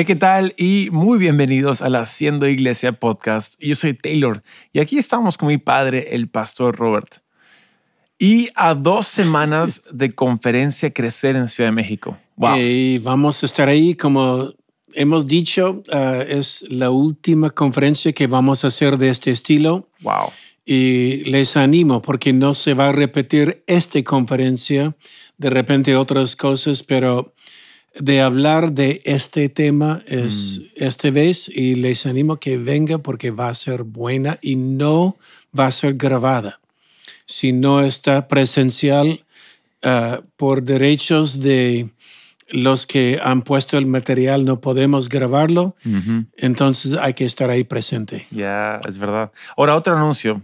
Hey, ¿qué tal? Y muy bienvenidos a la Haciendo Iglesia Podcast. Yo soy Taylor y aquí estamos con mi padre, el pastor Robert. Y a dos semanas de conferencia Crecer en Ciudad de México. Wow. Y vamos a estar ahí, como hemos dicho, ah, es la última conferencia que vamos a hacer de este estilo. Wow. Y les animo porque no se va a repetir esta conferencia, de repente otras cosas, pero de hablar de este tema es mm. este esta vez y les animo que venga porque va a ser buena y no va a ser grabada. Si no está presencial ah, por derechos de los que han puesto el material, no podemos grabarlo, entonces hay que estar ahí presente. Ya, es verdad. Ahora, otro anuncio.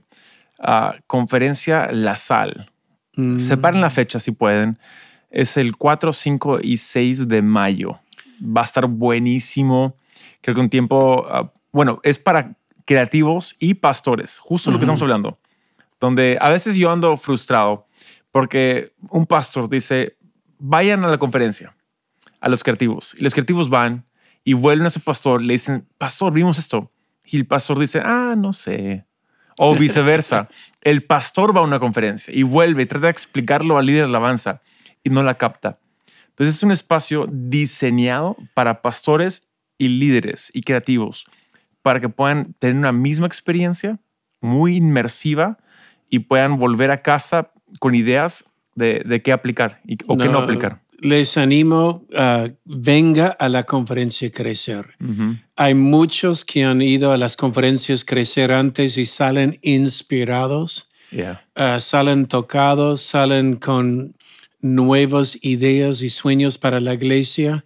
Ah, conferencia La Sal. Mm. Separen la fecha si pueden es el 4, 5 y 6 de mayo. Va a estar buenísimo. Creo que un tiempo, ah, bueno, es para creativos y pastores, justo lo que estamos hablando, donde a veces yo ando frustrado porque un pastor dice, vayan a la conferencia, a los creativos, y los creativos van y vuelven a su pastor, le dicen, pastor, vimos esto, y el pastor dice, ah, no sé, o viceversa, el pastor va a una conferencia y vuelve y trata de explicarlo al líder de alabanza y no la capta. Entonces es un espacio diseñado para pastores y líderes y creativos para que puedan tener una misma experiencia muy inmersiva y puedan volver a casa con ideas de, qué aplicar y, o qué no aplicar. Les animo a venga a la conferencia Crecer. Hay muchos que han ido a las conferencias Crecer antes y salen inspirados, ah, salen tocados, salen con nuevas ideas y sueños para la iglesia.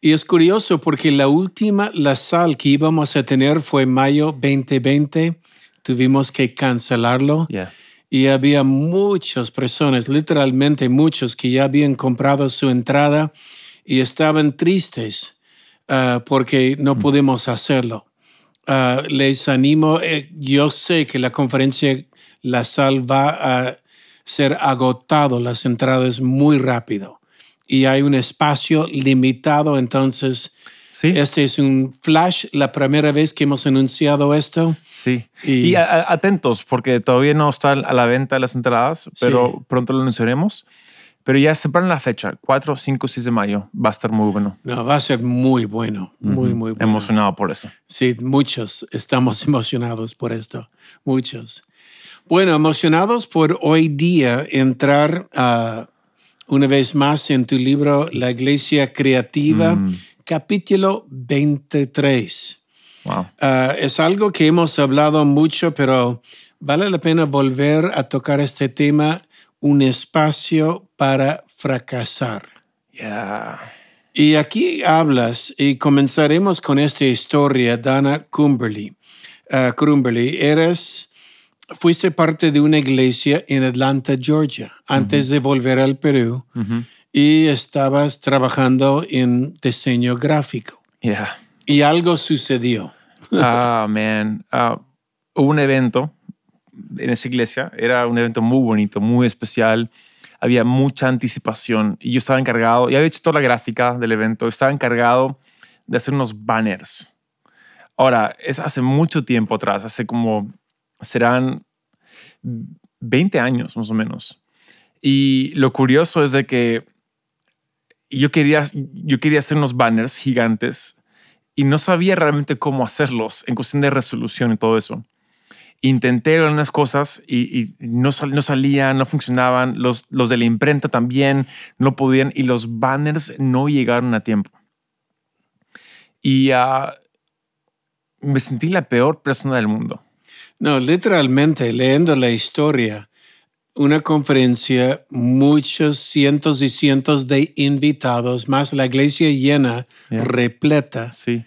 Y es curioso porque la última la sal que íbamos a tener fue mayo 2020. Tuvimos que cancelarlo. Y había muchas personas, literalmente muchos, que ya habían comprado su entrada y estaban tristes ah, porque no mm. pudimos hacerlo. Ah, les animo, eh, yo sé que la conferencia La Sal va a ser agotado las entradas muy rápido y hay un espacio limitado, entonces... Sí. Este es un flash, la primera vez que hemos anunciado esto. Sí. Y, atentos, porque todavía no están a la venta las entradas, pero pronto lo anunciaremos. Pero ya sepan la fecha, 4, 5, 6 de mayo. Va a estar muy bueno. No, va a ser muy bueno, muy, muy bueno. Emocionado por eso. Sí, muchos estamos emocionados por esto, muchos. Bueno, emocionados por hoy día entrar a ah, una vez más en tu libro La Iglesia Creativa, mm. capítulo 23. Wow. Ah, es algo que hemos hablado mucho, pero vale la pena volver a tocar este tema, un espacio para fracasar. Y aquí hablas, y comenzaremos con esta historia, Dana Cumberly. Ah, Cumberly, eres fuiste parte de una iglesia en Atlanta, Georgia, antes de volver al Perú, y estabas trabajando en diseño gráfico. Y algo sucedió. Ah, ah un evento en esa iglesia, era un evento muy bonito, muy especial. Había mucha anticipación y yo estaba encargado, y había hecho toda la gráfica del evento, estaba encargado de hacer unos banners. Ahora, es hace mucho tiempo atrás, hace como serán 20 años más o menos. Y lo curioso es de que yo quería, yo quería hacer unos banners gigantes y no sabía realmente cómo hacerlos en cuestión de resolución y todo eso. Intenté algunas cosas y, no, salían, no funcionaban. Los, de la imprenta también no podían y los banners no llegaron a tiempo. Y ah, me sentí la peor persona del mundo no, literalmente, leyendo la historia, una conferencia, muchos cientos y cientos de invitados, más la iglesia llena, repleta. Sí.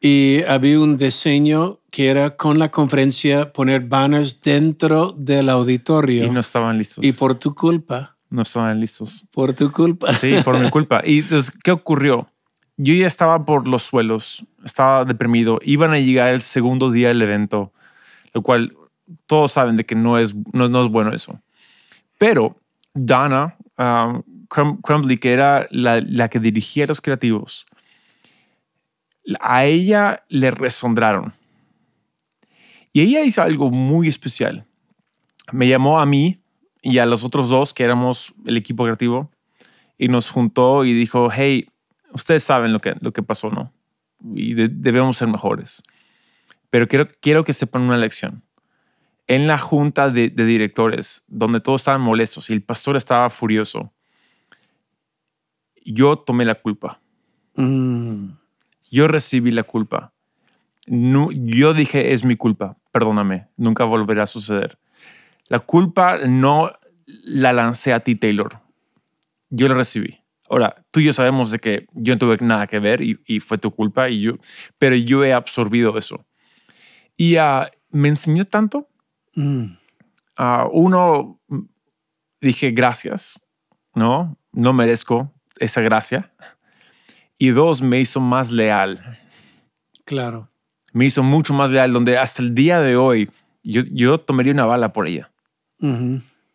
Y había un diseño que era con la conferencia poner banners dentro del auditorio. Y no estaban listos. Y por tu culpa. No estaban listos. Por tu culpa. Sí, por mi culpa. ¿Y entonces, pues, qué ocurrió? Yo ya estaba por los suelos, estaba deprimido. Iban a llegar el segundo día del evento lo cual todos saben de que no es, no, es bueno eso. Pero Dana, um, Crumbly, que era la, que dirigía los creativos, a ella le resondraron. Y ella hizo algo muy especial. Me llamó a mí y a los otros dos, que éramos el equipo creativo, y nos juntó y dijo, hey, ustedes saben lo que, lo que pasó, ¿no? Y debemos ser mejores pero quiero, quiero que sepan una lección. En la junta de, directores, donde todos estaban molestos y el pastor estaba furioso, yo tomé la culpa. Mm. Yo recibí la culpa. No, yo dije, es mi culpa, perdóname, nunca volverá a suceder. La culpa no la lancé a ti, Taylor. Yo la recibí. Ahora, tú y yo sabemos de que yo no tuve nada que ver y, y fue tu culpa, y yo, pero yo he absorbido eso. Y ah, me enseñó tanto. Mm. Ah, uno, dije gracias, ¿no? No merezco esa gracia. Y dos, me hizo más leal. Claro. Me hizo mucho más leal, donde hasta el día de hoy yo, yo tomaría una bala por ella.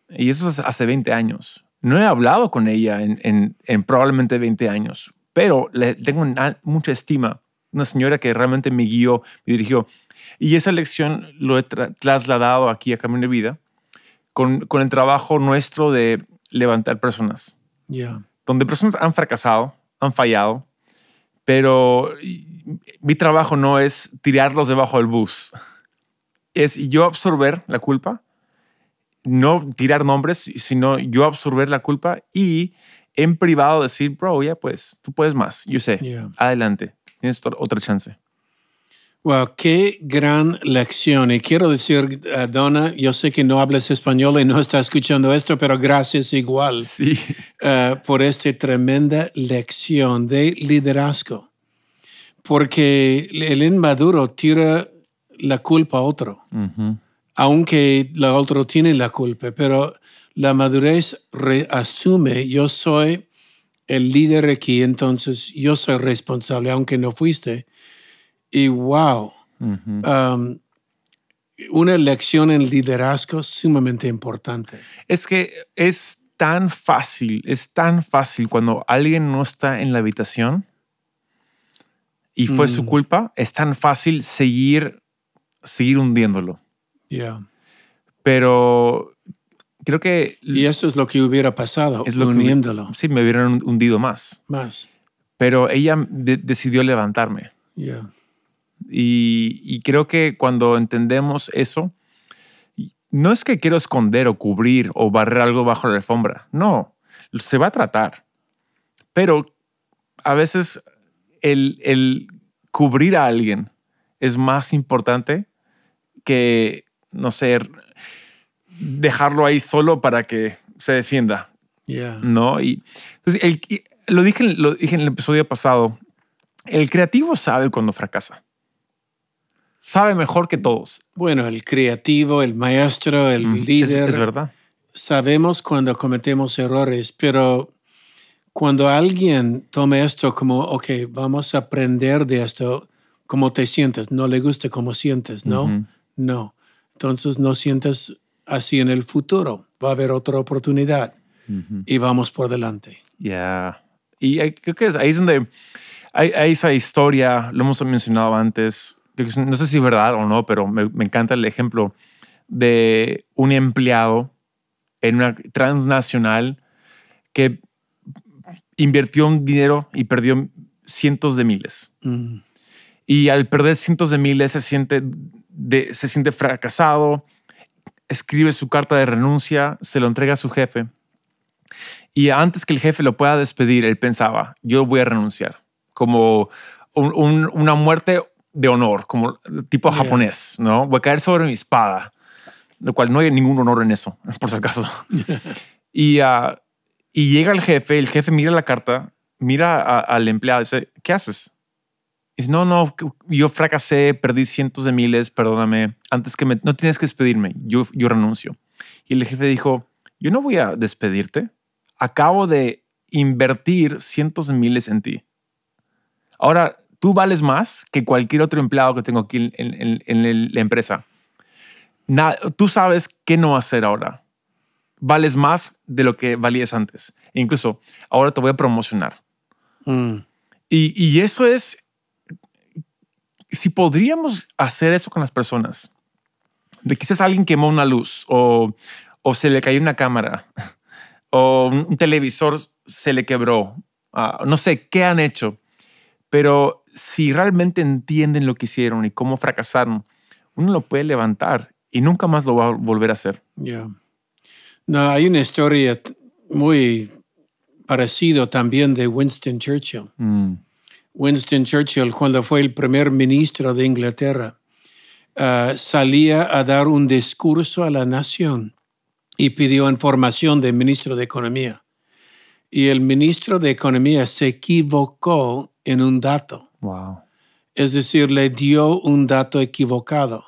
Y eso es hace 20 años. No he hablado con ella en, en, probablemente 20 años, pero le tengo mucha estima una señora que realmente me guió, me dirigió. Y esa lección lo he trasladado aquí a Camino de Vida con, el trabajo nuestro de levantar personas. Donde personas han fracasado, han fallado, pero mi trabajo no es tirarlos debajo del bus. Es yo absorber la culpa, no tirar nombres, sino yo absorber la culpa y en privado decir, bro, ya pues, tú puedes más, yo sé, adelante Tienes otra chance. Wow, qué gran lección. Y quiero decir, eh, Donna, yo sé que no hablas español y no estás escuchando esto, pero gracias igual sí. Eh, por esta tremenda lección de liderazgo. Porque el inmaduro tira la culpa a otro, aunque el otro tiene la culpa, pero la madurez reasume, yo soy el líder aquí, entonces yo soy responsable, aunque no fuiste. Y wow, um, una lección en liderazgo sumamente importante. Es que es tan fácil, es tan fácil cuando alguien no está en la habitación y fue su mm. culpa, es tan fácil seguir, seguir hundiéndolo. Yeah. Pero creo que... Y eso es lo que hubiera pasado, es lo sí, me hubieran hundido más. Más. Pero ella decidió levantarme. Y, creo que cuando entendemos eso, no es que quiero esconder o cubrir o barrer algo bajo la alfombra, no, se va a tratar. Pero a veces el, el cubrir a alguien es más importante que, no sé, dejarlo ahí solo para que se defienda. Ya. ¿No? Y entonces, lo, dije, lo dije en el episodio pasado, el creativo sabe cuando fracasa. Sabe mejor que todos. Bueno, el creativo, el maestro, el líder. Es, verdad. Sabemos cuando cometemos errores, pero cuando alguien tome esto como, ok, vamos a aprender de esto, cómo te sientes, no le gusta cómo sientes, ¿no? No. Entonces no sientes así en el futuro va a haber otra oportunidad y vamos por delante. Ya. Y creo que ahí es donde hay, esa historia, lo hemos mencionado antes, no sé si es verdad o no, pero me, encanta el ejemplo de un empleado en una transnacional que invirtió un dinero y perdió cientos de miles. Mm. Y al perder cientos de miles se siente, de, se siente fracasado, escribe su carta de renuncia, se lo entrega a su jefe. Y antes que el jefe lo pueda despedir, él pensaba, yo voy a renunciar, como una muerte de honor, como tipo japonés, ¿no? Voy a caer sobre mi espada, lo cual no hay ningún honor en eso, por si acaso. Ah, y, llega el jefe, el jefe mira la carta, mira al empleado y dice, ¿qué haces? dice, no, no, yo fracasé, perdí cientos de miles, perdóname, antes que me, no tienes que despedirme, yo, yo renuncio. Y el jefe dijo, yo no voy a despedirte, acabo de invertir cientos de miles en ti. Ahora, tú vales más que cualquier otro empleado que tengo aquí en, en, la empresa. tú sabes qué no hacer ahora. Vales más de lo que valías antes. E incluso ahora te voy a promocionar. Mm. Y, y, eso es, si podríamos hacer eso con las personas, de quizás alguien quemó una luz o, se le cayó una cámara o un, televisor se le quebró, ah, no sé qué han hecho, pero si realmente entienden lo que hicieron y cómo fracasaron, uno lo puede levantar y nunca más lo va a volver a hacer. Ya. No, hay una historia muy parecida también de Winston Churchill. Mm. Winston Churchill, cuando fue el primer ministro de Inglaterra, ah, salía a dar un discurso a la nación y pidió información del ministro de Economía. Y el ministro de Economía se equivocó en un dato. Wow. Es decir, le dio un dato equivocado.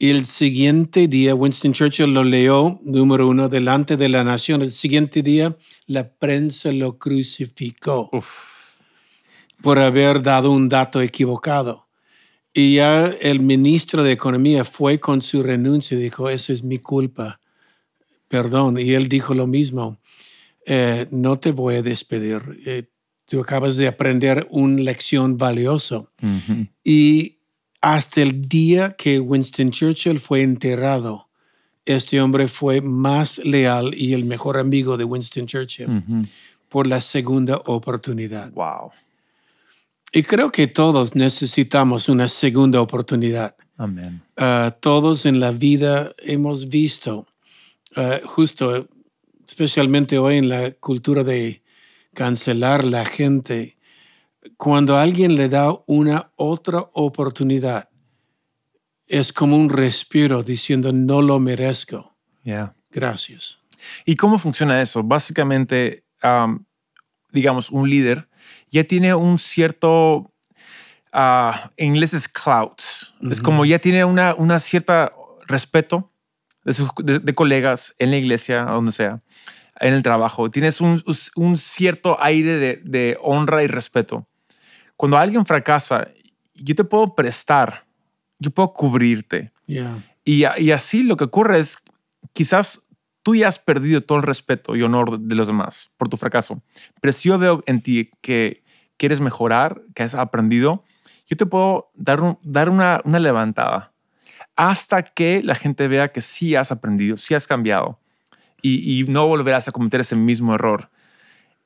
Y el siguiente día, Winston Churchill lo leyó, número uno, delante de la nación. El siguiente día, la prensa lo crucificó. Uf por haber dado un dato equivocado. Y ya el ministro de Economía fue con su renuncia y dijo, eso es mi culpa, perdón. Y él dijo lo mismo, eh, no te voy a despedir, eh, tú acabas de aprender una lección valiosa. Y hasta el día que Winston Churchill fue enterrado, este hombre fue más leal y el mejor amigo de Winston Churchill por la segunda oportunidad. Wow. Y creo que todos necesitamos una segunda oportunidad. Amén. Ah, todos en la vida hemos visto, ah, justo, especialmente hoy en la cultura de cancelar la gente, cuando alguien le da una otra oportunidad, es como un respiro diciendo no lo merezco. Ya. Gracias. ¿Y cómo funciona eso? Básicamente, digamos, un líder, ya tiene un cierto, ah, en inglés es clout, es como ya tiene una, una cierta respeto de, sus, colegas en la iglesia, donde sea, en el trabajo. Tienes un, cierto aire de, honra y respeto. Cuando alguien fracasa, yo te puedo prestar, yo puedo cubrirte. y así lo que ocurre es, quizás Tú ya has perdido todo el respeto y honor de los demás por tu fracaso, pero si yo veo en ti que quieres mejorar, que has aprendido, yo te puedo dar, dar una, una levantada hasta que la gente vea que sí has aprendido, sí has cambiado y, no volverás a cometer ese mismo error.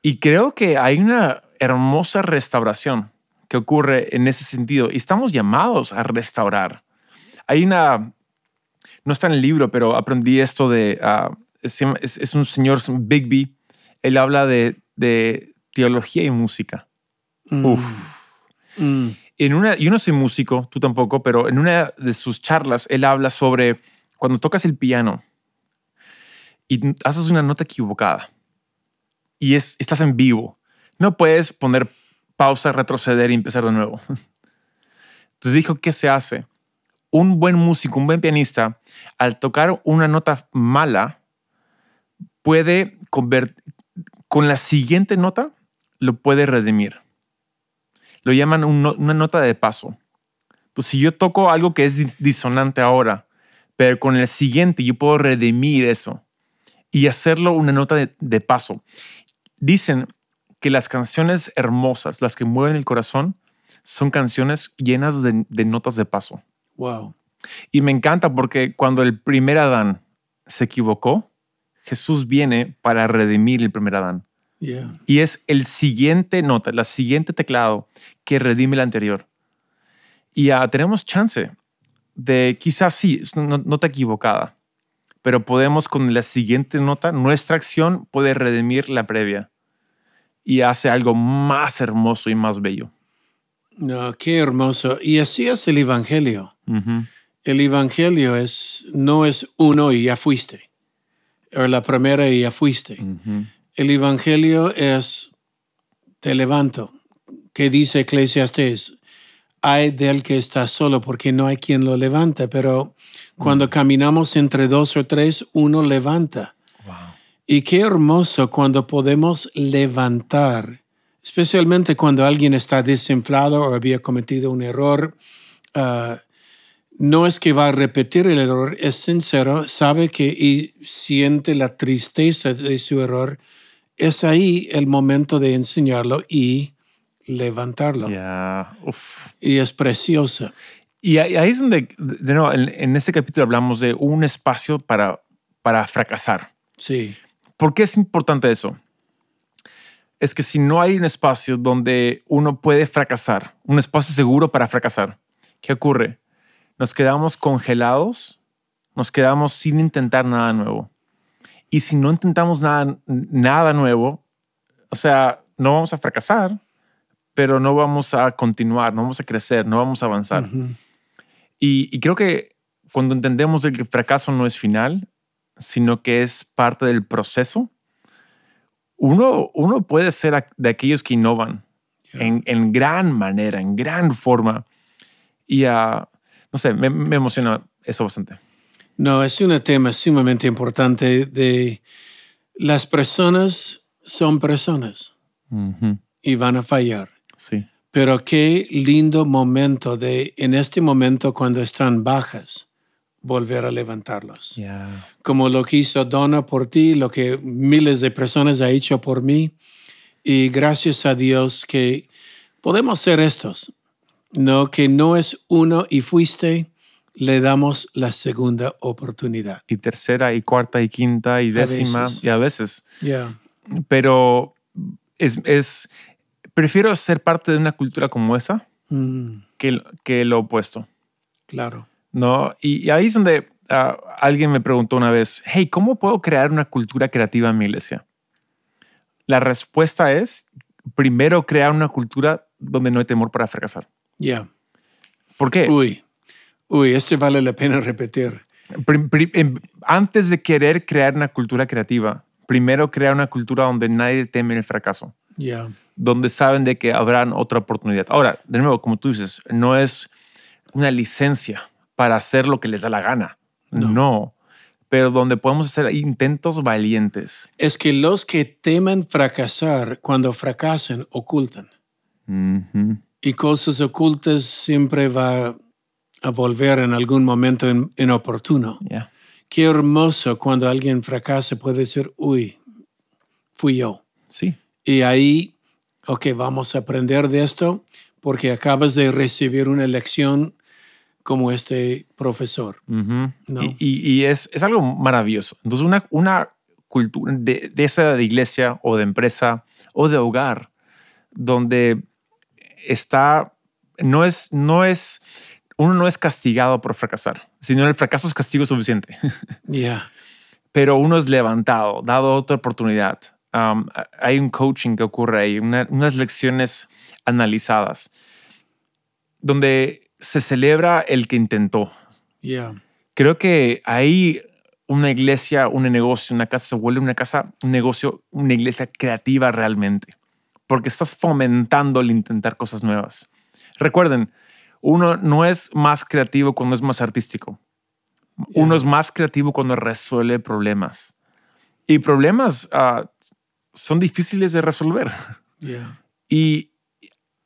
Y creo que hay una hermosa restauración que ocurre en ese sentido y estamos llamados a restaurar. Hay una, no está en el libro, pero aprendí esto de ah, Em, es, un señor Bigby. Él habla de, teología y música. Mm. Mm. En una, yo no soy músico, tú tampoco, pero en una de sus charlas él habla sobre cuando tocas el piano y haces una nota equivocada y estás en vivo. No puedes poner pausa, retroceder y empezar de nuevo. Entonces dijo, ¿qué se hace? Un buen músico, un buen pianista, al tocar una nota mala, puede convertir, con la siguiente nota lo puede redimir. Lo llaman una nota de paso. Pues si yo toco algo que es disonante ahora, pero con el siguiente yo puedo redimir eso y hacerlo una nota de, paso. Dicen que las canciones hermosas, las que mueven el corazón, son canciones llenas de, de, notas de paso. Wow. Y me encanta porque cuando el primer Adán se equivocó, Jesús viene para redimir el primer Adán. Y es el siguiente nota, la siguiente teclado que redime el anterior. Y ya ah, tenemos chance de quizás sí, es una nota equivocada, pero podemos con la siguiente nota, nuestra acción puede redimir la previa y hace algo más hermoso y más bello. No, qué hermoso. Y así es el Evangelio. El Evangelio es, no es uno y ya fuiste la primera y ya fuiste. El Evangelio es, te levanto, que dice Eclesiastes, hay del que está solo porque no hay quien lo levanta, pero cuando mm. caminamos entre dos o tres, uno levanta. Y qué hermoso cuando podemos levantar, especialmente cuando alguien está desinflado o había cometido un error. Ah, no es que va a repetir el error, es sincero, sabe que y siente la tristeza de su error. Es ahí el momento de enseñarlo y levantarlo. Y es preciosa. Y ahí es donde, de nuevo, en, este capítulo hablamos de un espacio para, para fracasar. Sí. ¿Por qué es importante eso? Es que si no hay un espacio donde uno puede fracasar, un espacio seguro para fracasar, ¿qué ocurre? nos quedamos congelados, nos quedamos sin intentar nada nuevo. Y si no intentamos nada, nada nuevo, o sea, no vamos a fracasar, pero no vamos a continuar, no vamos a crecer, no vamos a avanzar. y, creo que cuando entendemos el que el fracaso no es final, sino que es parte del proceso, uno, uno puede ser de aquellos que innovan en, gran manera, en gran forma. Y, ah, no sé, me, emociona eso bastante. No, es un tema sumamente importante de las personas son personas y van a fallar. Sí. Pero qué lindo momento de, en este momento cuando están bajas, volver a levantarlos. Como lo que hizo Donna por ti, lo que miles de personas ha hecho por mí. Y gracias a Dios que podemos ser estos no que no es uno y fuiste, le damos la segunda oportunidad. Y tercera y cuarta y quinta y décima y a veces. Pero es, prefiero ser parte de una cultura como esa mm. que, que lo opuesto. Claro. ¿No? Y, ahí es donde ah, alguien me preguntó una vez, hey, ¿cómo puedo crear una cultura creativa en mi iglesia? La respuesta es, primero crear una cultura donde no hay temor para fracasar. Ya. ¿Por qué? Uy, uy, este vale la pena repetir. Em, antes de querer crear una cultura creativa, primero crear una cultura donde nadie teme el fracaso. Ya. Donde saben de que habrán otra oportunidad. Ahora, de nuevo, como tú dices, no es una licencia para hacer lo que les da la gana. No. Pero donde podemos hacer intentos valientes. Es que los que temen fracasar, cuando fracasen, ocultan y cosas ocultas siempre va a volver en algún momento en inoportuno. Qué hermoso cuando alguien fracasa puede decir, uy, fui yo. Sí. Y ahí, ok, vamos a aprender de esto porque acabas de recibir una lección como este profesor. Y, y es, es, algo maravilloso. Entonces, una, una cultura de, de esa de iglesia o de empresa o de hogar donde está, no es, no es, uno no es castigado por fracasar, sino el fracaso es castigo suficiente. Pero uno es levantado, dado otra oportunidad. Um, hay un coaching que ocurre ahí, unas lecciones analizadas, donde se celebra el que intentó. Creo que ahí una iglesia, un negocio, una casa se vuelve una casa, un negocio, una iglesia creativa realmente porque estás fomentando el intentar cosas nuevas. Recuerden, uno no es más creativo cuando es más artístico. Uno es más creativo cuando resuelve problemas. Y problemas ah, son difíciles de resolver. Y,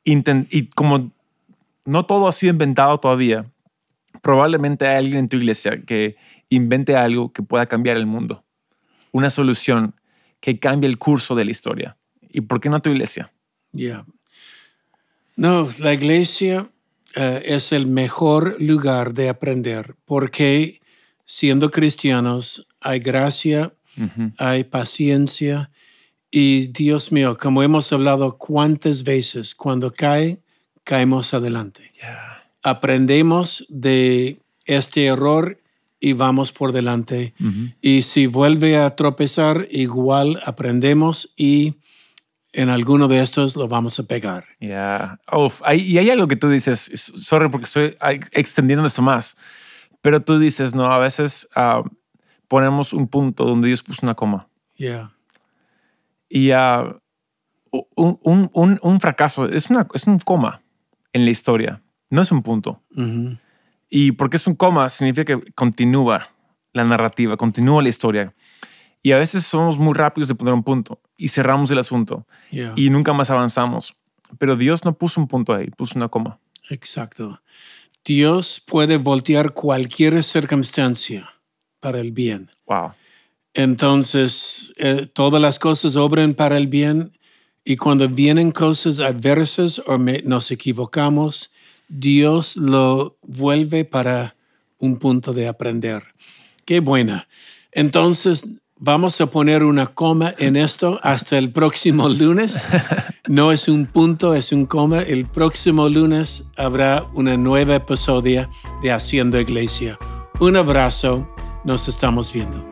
y como no todo ha sido inventado todavía, probablemente hay alguien en tu iglesia que invente algo que pueda cambiar el mundo. Una solución que cambie el curso de la historia. ¿Y por qué no tu iglesia? Ya, No, la iglesia eh, es el mejor lugar de aprender porque siendo cristianos hay gracia, hay paciencia y Dios mío, como hemos hablado cuántas veces, cuando cae, caemos adelante. Aprendemos de este error y vamos por delante. Y si vuelve a tropezar, igual aprendemos y en alguno de estos lo vamos a pegar. y hay algo que tú dices, sorry porque estoy extendiendo esto más, pero tú dices, no, a veces ah, ponemos un punto donde Dios puso una coma. Yeah. Y ah, un, un, un, un, fracaso es, una, es un coma en la historia, no es un punto. Mm-hmm. Y porque es un coma significa que continúa la narrativa, continúa la historia. Y a veces somos muy rápidos de poner un punto y cerramos el asunto y nunca más avanzamos. Pero Dios no puso un punto ahí, puso una coma. Exacto. Dios puede voltear cualquier circunstancia para el bien. Wow. Entonces, eh, todas las cosas obran para el bien y cuando vienen cosas adversas o nos equivocamos, Dios lo vuelve para un punto de aprender. Qué buena. Entonces, Vamos a poner una coma en esto hasta el próximo lunes. No es un punto, es un coma. El próximo lunes habrá una nueva episodio de Haciendo Iglesia. Un abrazo, nos estamos viendo.